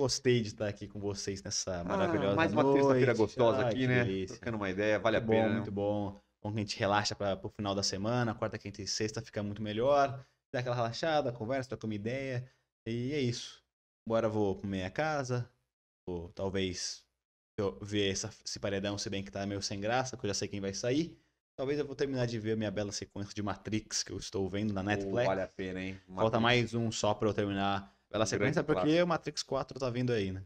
Gostei de estar aqui com vocês nessa ah, maravilhosa ah, mais uma terça-feira gostosa ah, aqui, né? Ficando uma ideia, vale muito a pena. Bom, né? muito bom. Bom que a gente relaxa para o final da semana, quarta, quinta e sexta fica muito melhor. Dá aquela relaxada, conversa, troca uma ideia. E é isso. Agora vou comer minha casa. Ou talvez eu ver essa, esse paredão, se bem que tá meio sem graça, que eu já sei quem vai sair. Talvez eu vou terminar de ver a minha bela sequência de Matrix que eu estou vendo na Netflix. Oh, vale a pena, hein? Matrix. Falta mais um só para eu terminar pela sequência, porque o Matrix 4 tá vindo aí, né?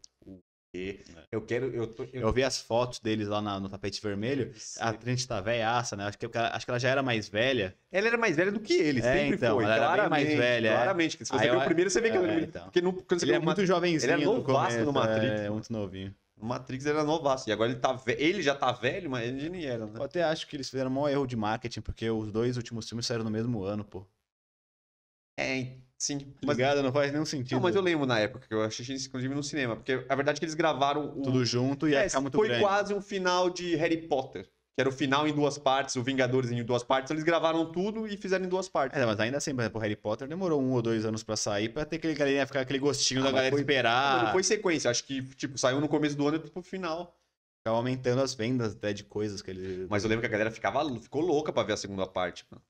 eu quero. Eu, tô, eu... eu vi as fotos deles lá na, no tapete vermelho. A Trinity tá velhaça, né? Acho que, acho que ela já era mais velha. Ela era mais velha do que ele, é, sempre então, foi. Ela claramente, era mais velha. É. Claramente. Se você viu o primeiro, você vê que é, ela é então. Porque não, quando você ele é muito uma... jovenzinho. Ele é novaço no, no é, Matrix. É, muito novinho. O Matrix era novaço. E agora ele, tá ve... ele já tá velho, mas ele nem era, né? Eu até acho que eles fizeram um erro de marketing, porque os dois últimos filmes saíram no mesmo ano, pô. É, Sim. Tá mas... não faz nenhum sentido. Não, mas eu lembro na época que eu assisti isso, inclusive, no cinema. Porque a verdade é que eles gravaram. O... Tudo junto e é, ficar muito foi grande. Foi quase um final de Harry Potter. Que era o final em duas partes, o Vingadores em duas partes. Eles gravaram tudo e fizeram em duas partes. É, mas ainda assim, por exemplo, Harry Potter demorou um ou dois anos para sair, pra ter aquele galerinha ficar aquele gostinho ah, da galera foi... esperar. Não, não foi sequência. Acho que, tipo, saiu no começo do ano e pro final. Ficava aumentando as vendas até de coisas que ele. Mas eu lembro que a galera ficava, ficou louca pra ver a segunda parte, mano.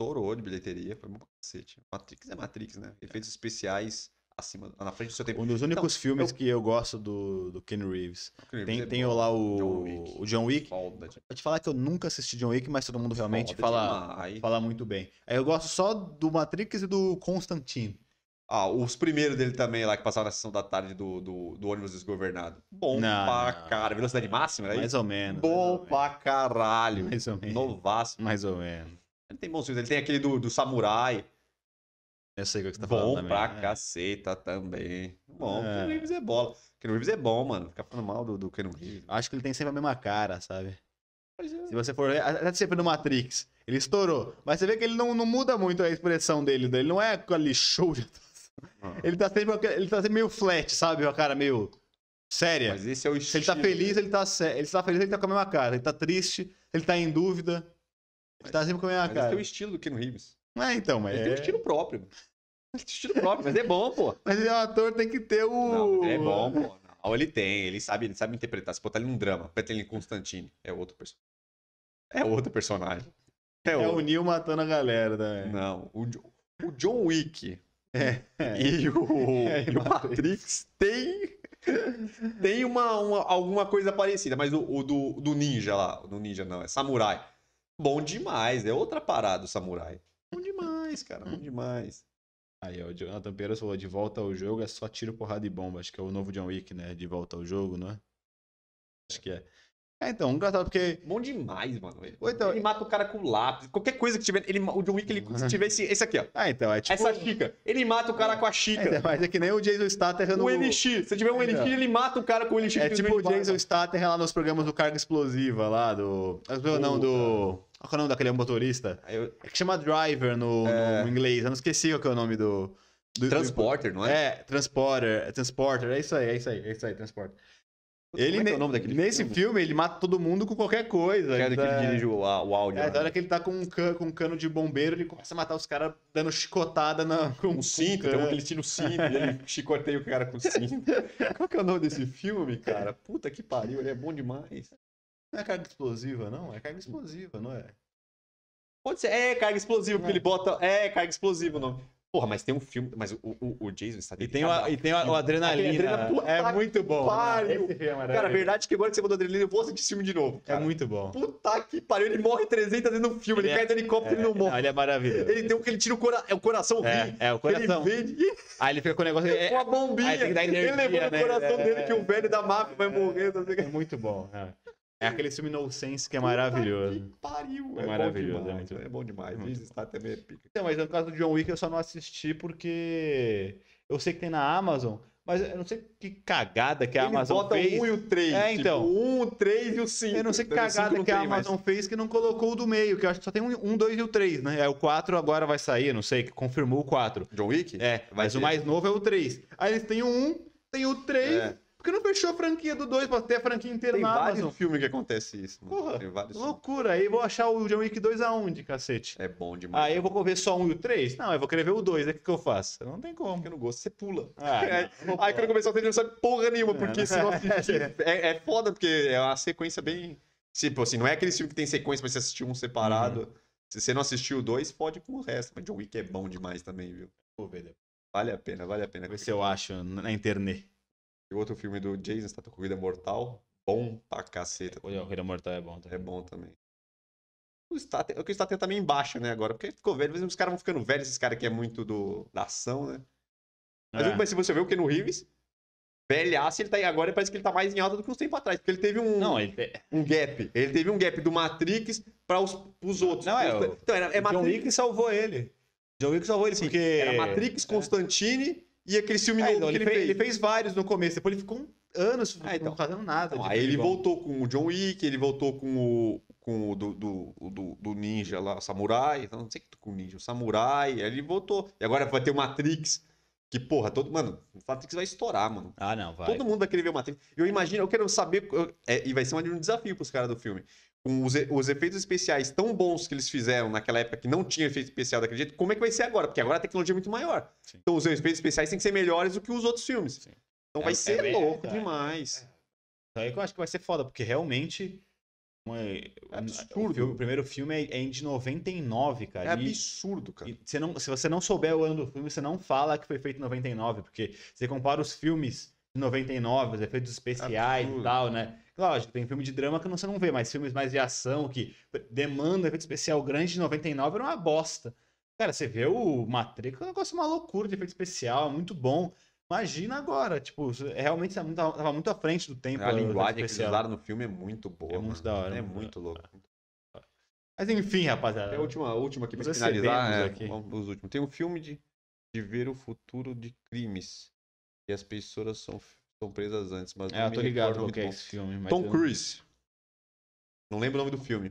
Estourou de bilheteria, foi bom pra cacete. Matrix é Matrix, né? É. Efeitos especiais acima, na frente do seu tempo. Um dos únicos então, filmes eu... que eu gosto do, do Ken Reeves. tem é tem lá o John Wick. O John Wick. Pode Vou te falar que eu nunca assisti John Wick, mas todo mundo realmente fala, fala muito bem. Aí eu gosto só do Matrix e do Constantine. Ah, os primeiros dele também lá, que passaram na sessão da tarde do, do, do ônibus desgovernado. Bom não, pra caralho. cara. Velocidade máxima, né? Mais ou menos. Bom ou pra menos. caralho. Mais ou menos. Novaço. Mais ou menos. Ele tem bons filmes. Ele tem aquele do, do Samurai. Eu sei o que você tá bom falando. Bom pra também. caceta também. Bom, é. Ken Reeves é bola. Ken Reeves é bom, mano. Ficar falando mal do, do Ken Reeves. Acho que ele tem sempre a mesma cara, sabe? É. Se você for. Até sempre no Matrix. Ele estourou. Mas você vê que ele não, não muda muito a expressão dele. Ele não é aquele show de ah. Ele tá, sempre, ele tá sempre meio flat, sabe? A cara meio séria. Mas esse é o estilo. Se ele tá feliz, ele tá, sé... ele tá feliz, ele tá com a mesma cara. Ele tá triste, ele tá em dúvida. Mas, tá sempre com a minha mas cara. é o estilo do Keanu Reeves. É, então, mas. Ele tem um é. estilo próprio. Ele tem um estilo próprio, mas é bom, pô. Mas o é um ator, tem que ter o. Não, ele é bom, pô. Não, ele tem, ele sabe, ele sabe interpretar. Se botar ele num drama, botar ele em Constantine, é outro personagem. É outro personagem. É, é o Neil matando a galera também. Não, o, o John Wick é, é. e o, e o Matrix tem, tem uma, uma, alguma coisa parecida, mas o, o do, do ninja lá, do ninja não, é samurai. Bom demais, é outra parada o samurai. Bom demais, cara, bom hum. demais. Aí, ó, o Jonathan Pereira falou: de volta ao jogo é só tiro, porrada e bomba. Acho que é o novo John Wick, né? De volta ao jogo, não é? Acho que é. É, então, engraçado porque. Bom demais, mano. Ele, Ou então, ele mata o cara com lápis. Qualquer coisa que tiver. Ele, o John Wick, ele, se tiver esse, esse aqui, ó. Ah, então, é tipo. Essa chica Ele mata o cara com a chica É, então, mas é que nem o Jason Statham no. O NX. Se tiver um NX, é. ele mata o cara com o NX. É tipo o Jason Statham lá nos programas do Carga Explosiva, lá do. Não, do. Qual é o nome daquele motorista? É que chama driver no, é... no inglês. Eu não esqueci qual é o nome do. do transporter, do... não é? É, transporter. É transporter, é isso aí, é isso aí, é isso aí, transporter. Puta, ele, é é nesse filme? filme? ele mata todo mundo com qualquer coisa. Que é então... que ele então é dirige o, a, o áudio. É, né? da hora que ele tá com um, cano, com um cano de bombeiro, ele começa a matar os caras dando chicotada na, com o cinto. Com tem um que ele tira o cinto e ele chicoteia o cara com o cinto. Qual que é o nome desse filme, cara? Puta que pariu, ele é bom demais. Não é carga explosiva, não? É carga explosiva, não é? Pode ser. É carga explosiva, porque é. ele bota. É carga explosiva não. Porra, mas tem um filme. Mas o, o, o Jason está E tem, o, e tem o Adrenalina. adrenalina é muito bom. Né? Pariu. É cara, a verdade é que agora que você mandou Adrenalina, eu vou assistir esse filme de novo. É cara. É muito bom. Puta que pariu. Ele morre 300 dentro no filme. Ele, ele é... cai do helicóptero é... e não morre. Não, ele é maravilhoso. Ele tem o que ele tira o, cora... o coração é, rir, é, o coração. Ele vende. Aí ele fica com o negócio. com a bombinha. Aí tem que dar energia, ele levou né? o coração dele que o velho da máfia vai morrer. É muito bom. É. É aquele filme No Sense que é maravilhoso. Que pariu, é, é maravilhoso. Bom é demais, é, muito... é bom demais. Muito... Está também meio é pico. Então, mas no caso do John Wick eu só não assisti porque eu sei que tem na Amazon, mas eu não sei que cagada que a Ele Amazon bota fez. Bota um e o 3. É, tipo, então. Tipo, um, o 3 e o 5. Eu não sei que cagada que a Amazon fez que não colocou o do meio, que eu acho que só tem um, um dois e o 3, né? É o 4 agora vai sair, não sei, que confirmou o 4. John Wick? É, vai mas o mais novo é o 3. Aí eles têm o 1, tem o 3. É que não fechou a franquia do 2 pra ter a franquia inteira Tem na vários filmes que acontece isso. Mano. Porra, Tem vários loucura. Filmes. Aí vou achar o John Wick 2 aonde, cacete? É bom demais. Aí eu vou ver só um e o 3? Não, eu vou querer ver o 2. o que, que eu faço? Não tem como. Porque eu não gosto. Você pula. Ah, aí quando começar o treino não sabe porra nenhuma, porque senão é. é, é foda, porque é uma sequência bem... Tipo assim, não é aquele filme que tem sequência mas você assistiu um separado. Uhum. Se você não assistiu o dois, pode com o resto. Mas John Wick é bom demais também, viu? Vou ver depois. Vale a pena, vale a pena. ver se eu acho na internet. E outro filme do Jason Statham, Corrida Mortal. Bom pra caceta. Olha, Corrida Mortal é bom é também. É bom também. O Statham, é o Statham tá meio embaixo, né, agora. Porque ficou velho. Mas os caras vão ficando velhos. Esses caras que é muito do, da ação, né? Mas, é. mas se você vê o Keanu Reeves, velhaço, ele tá aí agora parece que ele tá mais em alta do que uns tempos atrás, porque ele teve um, não, ele te... um gap. Ele teve um gap do Matrix para os pros outros. Não, é, então, era, é Matrix... Wick salvou ele. John Wick salvou ele, Sim, porque... Era Matrix, é. Constantine e aquele filme é, ah, ele fez, ele fez vários no começo, depois ele ficou anos ah, então. não fazendo nada. Então, aí ele bom. voltou com o John Wick, ele voltou com o, com o do, do, do, do ninja lá, samurai, então, não sei que com ninja, o samurai, aí ele voltou. E agora vai ter o Matrix, que porra, todo mano, o Matrix vai estourar, mano. Ah, não, vai. Todo mundo vai querer ver o Matrix. Eu imagino, eu quero saber, eu, é, e vai ser um desafio pros caras do filme com os, os, efeitos especiais tão bons que eles fizeram naquela época que não tinha efeito especial daquele jeito, como é que vai ser agora? Porque agora a tecnologia é muito maior. Sim. Então os efeitos especiais têm que ser melhores do que os outros filmes. Sim. Então é, vai é ser é louco demais. É. Aí eu acho que vai ser foda, porque realmente. Uma, é absurdo. O, filme, o, primeiro filme é, é de 99, cara. É absurdo, cara. e você não, se você não souber o ano do filme, você não fala que foi feito em 99, porque você compara os filmes 99, os efeitos especiais Absurdo. e tal, né? Lógico, tem filme de drama que você não vê, mas filmes mais de ação que demandam efeito especial grande de 99 era uma bosta. Cara, você vê o Matrix, é um negócio uma loucura de efeito especial, muito bom. Imagina agora, tipo, é realmente tá tava muito à frente do tempo. A linguagem que eles usaram no filme é muito boa. É muito mano. da hora. É muito louco. Mas enfim, rapaziada. Tem a última, a última aqui pra finalizar. É, aqui. Um, os últimos. Tem um filme de, de ver o futuro de crimes. E as pessoas são, são presas antes, mas ah, não é, eu tô ligado que é esse filme. Tom eu... Cruise. Não lembro o nome do filme.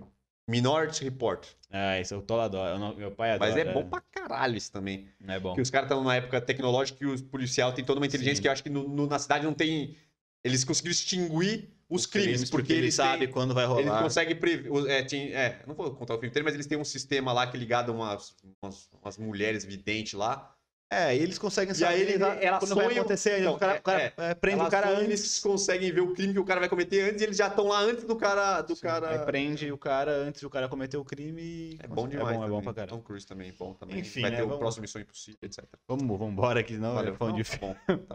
Minority Report. Ah, esse é eu tô adoro. meu pai adora. Mas é bom é. pra caralho isso também. É bom. Que os caras estão numa época tecnológica e o policial tem toda uma inteligência Sim. que eu acho que no, no, na cidade não tem. Eles conseguiram extinguir os, os crimes, crimes, porque, porque ele sabe quando vai rolar. Ele consegue prever. É, tem, é, não vou contar o filme inteiro, mas eles têm um sistema lá que é ligado umas, umas, umas mulheres videntes lá. É, e eles conseguem saber. E aí ele, ela quando sonha, vai acontecer, então, o cara, é, o cara é, é prende o cara antes. Eles conseguem ver o crime que o cara vai cometer antes, e eles já estão lá antes do cara. Do Sim, cara... prende o cara antes do cara cometer o crime. É, é bom demais. É bom, é bom pra cara. Tom Cruise também, é bom também. Enfim, vai né, ter vamos... o próximo Missão Impossível, etc. Vamos, vamos embora aqui, não. Valeu, é fã de tá, tá bom, tá bom.